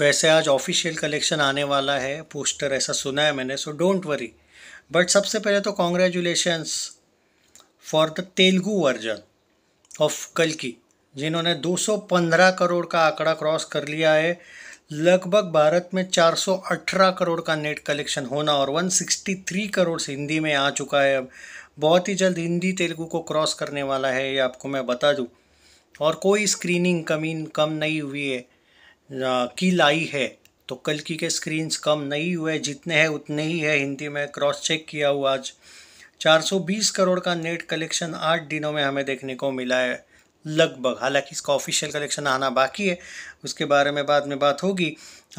वैसे आज official collection आने वाला है पोस्टर ऐसा सुना है मैंने सो डोंट वरी बट सबसे पहले तो congratulations for the Telugu version of कल की जिन्होंने 215 करोड़ का आंकड़ा क्रॉस कर लिया है लगभग भारत में 418 करोड़ का नेट कलेक्शन होना और 163 करोड़ हिंदी में आ चुका है अब बहुत ही जल्द हिंदी तेलुगु को क्रॉस करने वाला है ये आपको मैं बता दूँ और कोई स्क्रीनिंग कमी कम नहीं हुई है की लाई है तो कल की के स्क्रीन्स कम नहीं हुए जितने हैं उतने ही है हिंदी में क्रॉस चेक किया हुआ आज 420 करोड़ का नेट कलेक्शन आठ दिनों में हमें देखने को मिला है लगभग हालांकि इसका ऑफिशियल कलेक्शन आना बाकी है उसके बारे में बाद में बात होगी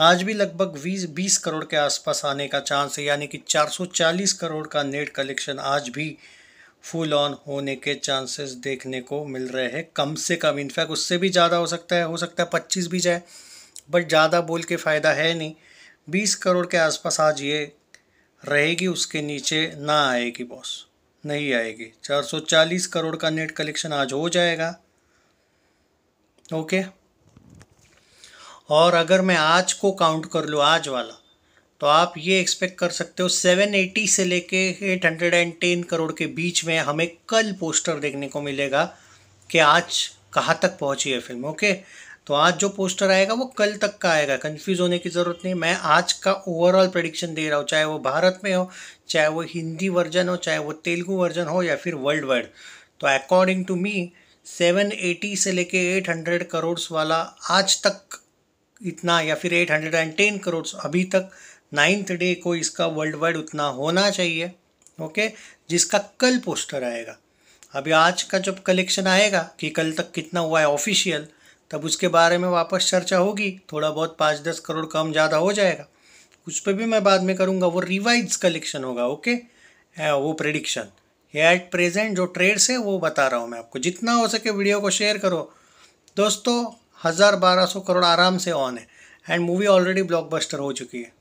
आज भी लगभग बीस बीस करोड़ के आसपास आने का चांस है यानी कि 440 करोड़ का नेट कलेक्शन आज भी फुल ऑन होने के चांसेस देखने को मिल रहे हैं कम से कम इनफैक्ट उससे भी ज़्यादा हो सकता है हो सकता है पच्चीस भी जाए बट ज़्यादा बोल के फ़ायदा है नहीं बीस करोड़ के आसपास आज ये रहेगी उसके नीचे ना आएगी बॉस नहीं आएगी चार सौ चालीस करोड़ का नेट कलेक्शन आज हो जाएगा ओके और अगर मैं आज को काउंट कर लूँ आज वाला तो आप ये एक्सपेक्ट कर सकते हो सेवन एटी से लेके eight hundred and ten crore के बीच में हमें कल पोस्टर देखने को मिलेगा कि आज कहाँ तक पहुँची है फिल्म ओके तो आज जो पोस्टर आएगा वो कल तक का आएगा कंफ्यूज होने की ज़रूरत नहीं मैं आज का ओवरऑल प्रडिक्शन दे रहा हूँ चाहे वो भारत में हो चाहे वो हिंदी वर्जन हो चाहे वो तेलुगु वर्जन हो या फिर वर्ल्ड वाइड तो अकॉर्डिंग टू मी 780 से लेके 800 करोड़ वाला आज तक इतना या फिर 810 करोड़ अभी तक नाइन्थ डे को इसका वर्ल्ड वाइड उतना होना चाहिए ओके जिसका कल पोस्टर आएगा अभी आज का जब कलेक्शन आएगा कि कल तक कितना हुआ है ऑफिशियल तब उसके बारे में वापस चर्चा होगी थोड़ा बहुत पाँच दस करोड़ कम ज़्यादा हो जाएगा उस पर भी मैं बाद में करूँगा वो रिवाइज कलेक्शन होगा ओके वो प्रेडिक्शन एट प्रेजेंट जो ट्रेड्स है वो बता रहा हूँ मैं आपको जितना हो सके वीडियो को शेयर करो दोस्तों हज़ार बारह सौ करोड़ आराम से ऑन है एंड मूवी ऑलरेडी ब्लॉकबस्टर हो चुकी है